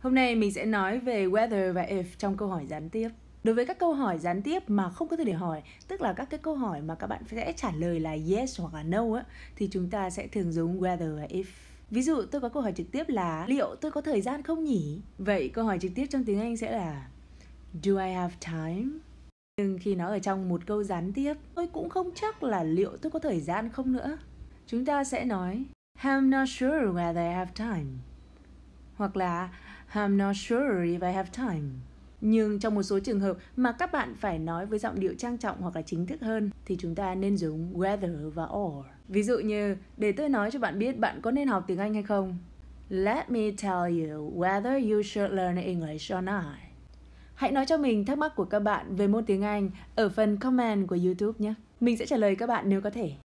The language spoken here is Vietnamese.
Hôm nay mình sẽ nói về whether và if trong câu hỏi gián tiếp. Đối với các câu hỏi gián tiếp mà không có từ để hỏi, tức là các cái câu hỏi mà các bạn sẽ trả lời là yes hoặc là no á, thì chúng ta sẽ thường dùng whether và if. Ví dụ tôi có câu hỏi trực tiếp là liệu tôi có thời gian không nhỉ? Vậy câu hỏi trực tiếp trong tiếng Anh sẽ là Do I have time? Nhưng khi nó ở trong một câu gián tiếp, tôi cũng không chắc là liệu tôi có thời gian không nữa. Chúng ta sẽ nói I'm not sure whether I have time. Hoặc là I'm not sure if I have time. Nhưng trong một số trường hợp mà các bạn phải nói với giọng điệu trang trọng hoặc là chính thức hơn thì chúng ta nên dùng whether và or. Ví dụ như để tôi nói cho bạn biết bạn có nên học tiếng Anh hay không. Let me tell you whether you should learn English or not. Hãy nói cho mình thắc mắc của các bạn về môn tiếng Anh ở phần comment của YouTube nhé. Mình sẽ trả lời các bạn nếu có thể.